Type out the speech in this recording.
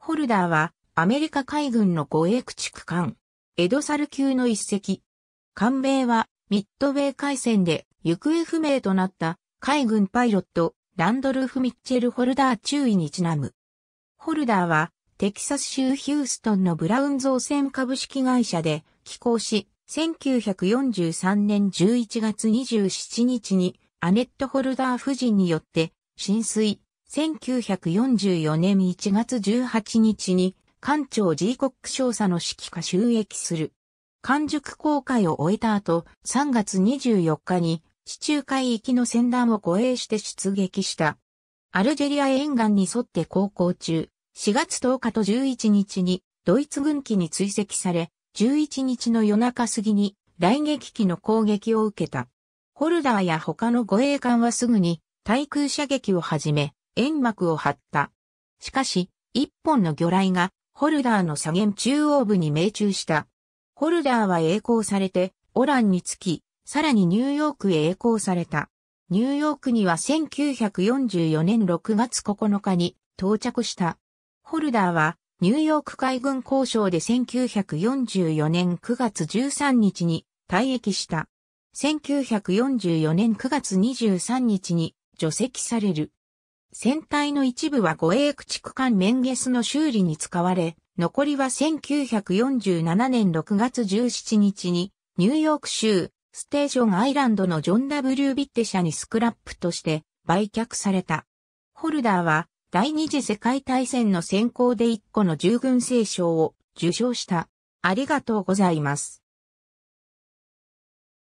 ホルダーはアメリカ海軍の護衛駆逐艦、エドサル級の一隻。艦名はミッドウェー海戦で行方不明となった海軍パイロットランドルフ・ミッチェル・ホルダー中尉にちなむ。ホルダーはテキサス州ヒューストンのブラウン造船株式会社で寄港し、1943年11月27日にアネット・ホルダー夫人によって浸水、1944年1月18日に、艦長 G コック少佐の指揮下収益する。完熟航海を終えた後、3月24日に、地中海域の船団を護衛して出撃した。アルジェリア沿岸に沿って航行中、4月10日と11日に、ドイツ軍機に追跡され、11日の夜中過ぎに、雷撃機の攻撃を受けた。ホルダーや他の護衛艦はすぐに、対空射撃を始め、煙幕を張った。しかし、一本の魚雷がホルダーの左舷中央部に命中した。ホルダーは栄光されて、オランにつき、さらにニューヨークへ栄光された。ニューヨークには1944年6月9日に到着した。ホルダーはニューヨーク海軍交渉で1944年9月13日に退役した。1944年9月23日に除籍される。船体の一部は護衛駆逐艦メンゲスの修理に使われ、残りは1947年6月17日に、ニューヨーク州、ステーションアイランドのジョン・ W・ ビッテ社にスクラップとして売却された。ホルダーは、第二次世界大戦の先行で1個の従軍聖賞を受賞した。ありがとうございます。